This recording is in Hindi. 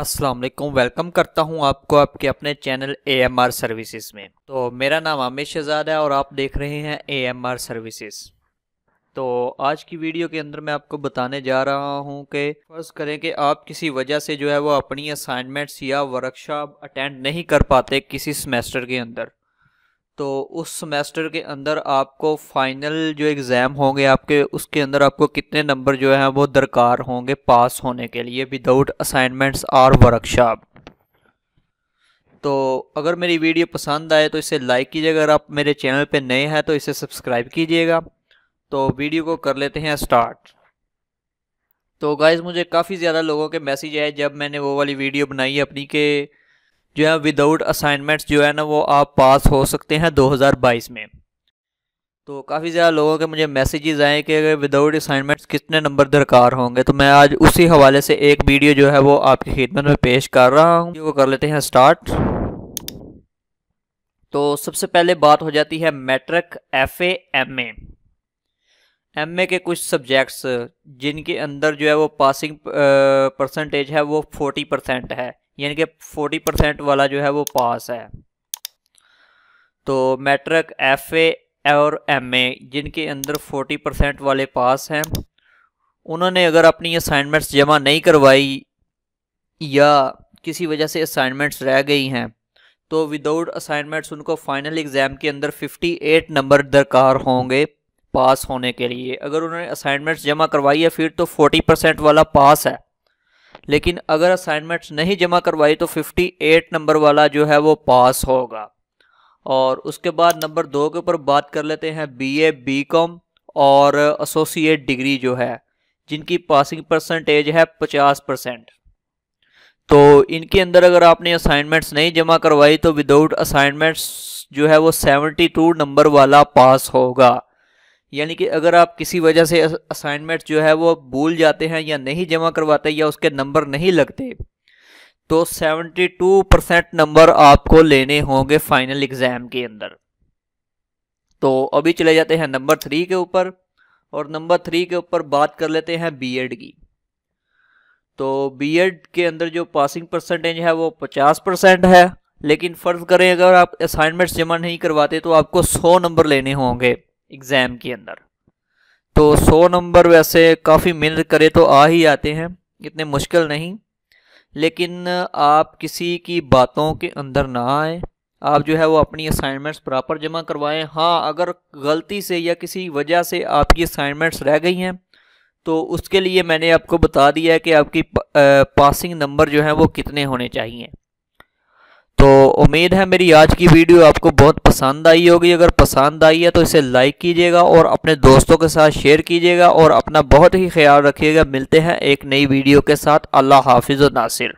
अस्सलाम वालेकुम वेलकम करता हूं आपको आपके अपने चैनल एएमआर सर्विसेज में तो मेरा नाम आमिर शहजाद है और आप देख रहे हैं एएमआर सर्विसेज तो आज की वीडियो के अंदर मैं आपको बताने जा रहा हूं कि फ़र्ज़ करें कि आप किसी वजह से जो है वो अपनी असाइनमेंट्स या वर्कशॉप अटेंड नहीं कर पाते किसी सेमेस्टर के अंदर तो उस सेमेस्टर के अंदर आपको फाइनल जो एग्ज़ाम होंगे आपके उसके अंदर आपको कितने नंबर जो हैं वो दरकार होंगे पास होने के लिए विदाउट असाइनमेंट्स और वर्कशॉप तो अगर मेरी वीडियो पसंद आए तो इसे लाइक कीजिएगा अगर आप मेरे चैनल पर नए हैं तो इसे सब्सक्राइब कीजिएगा तो वीडियो को कर लेते हैं स्टार्ट तो गाइज़ मुझे काफ़ी ज़्यादा लोगों के मैसेज आए जब मैंने वो वाली वीडियो बनाई अपनी के जो है विदाउट असाइनमेंट्स जो है ना वो आप पास हो सकते हैं 2022 में तो काफ़ी ज़्यादा लोगों के मुझे मैसेजेस आए कि अगर विदाउट असाइनमेंट्स कितने नंबर दरकार होंगे तो मैं आज उसी हवाले से एक वीडियो जो है वो आपकी खिदमत में पेश कर रहा हूँ वो कर लेते हैं स्टार्ट तो सबसे पहले बात हो जाती है matric F M M A के कुछ सब्जेक्ट्स जिनके अंदर जो है वो पासिंग परसेंटेज है वो फोर्टी परसेंट है यानी कि फोर्टी परसेंट वाला जो है वो पास है तो मैट्रिक एफ ए और एम ए जिनके अंदर फोर्टी परसेंट वाले पास हैं उन्होंने अगर अपनी असाइनमेंट्स जमा नहीं करवाई या किसी वजह से असाइनमेंट्स रह गई हैं तो विदाउट असाइनमेंट्स उनको फाइनल एग्ज़ाम के अंदर 58 नंबर दरकार होंगे पास होने के लिए अगर उन्होंने असाइनमेंट्स जमा करवाई है फिर तो 40 परसेंट वाला पास है लेकिन अगर असाइनमेंट्स नहीं जमा करवाई तो 58 नंबर वाला जो है वो पास होगा और उसके बाद नंबर दो के ऊपर बात कर लेते हैं बी ए बी कॉम और एसोसिएट डिग्री जो है जिनकी पासिंग परसेंटेज है 50 परसेंट तो इनके अंदर अगर आपने असाइनमेंट्स नहीं जमा करवाई तो विदाउट असाइनमेंट्स जो है वो सेवेंटी नंबर वाला पास होगा यानी कि अगर आप किसी वजह से असाइनमेंट जो है वो भूल जाते हैं या नहीं जमा करवाते या उसके नंबर नहीं लगते तो 72 परसेंट नंबर आपको लेने होंगे फाइनल एग्ज़ाम के अंदर तो अभी चले जाते हैं नंबर थ्री के ऊपर और नंबर थ्री के ऊपर बात कर लेते हैं बीएड की तो बीएड के अंदर जो पासिंग परसेंटेज है वो 50 परसेंट है लेकिन फ़र्ज़ करें अगर आप असाइनमेंट्स जमा नहीं करवाते तो आपको 100 नंबर लेने होंगे एग्ज़ाम के अंदर तो सौ नंबर वैसे काफ़ी मिल करे तो आ ही आते हैं इतने मुश्किल नहीं लेकिन आप किसी की बातों के अंदर ना आए आप जो है वो अपनी असाइनमेंट्स प्रॉपर जमा करवाएं हाँ अगर गलती से या किसी वजह से आपकी असाइनमेंट्स रह गई हैं तो उसके लिए मैंने आपको बता दिया है कि आपकी पासिंग नंबर जो है वो कितने होने चाहिए तो उम्मीद है मेरी आज की वीडियो आपको बहुत पसंद आई होगी अगर पसंद आई है तो इसे लाइक कीजिएगा और अपने दोस्तों के साथ शेयर कीजिएगा और अपना बहुत ही ख्याल रखिएगा मिलते हैं एक नई वीडियो के साथ अल्लाह हाफिज़ नासिर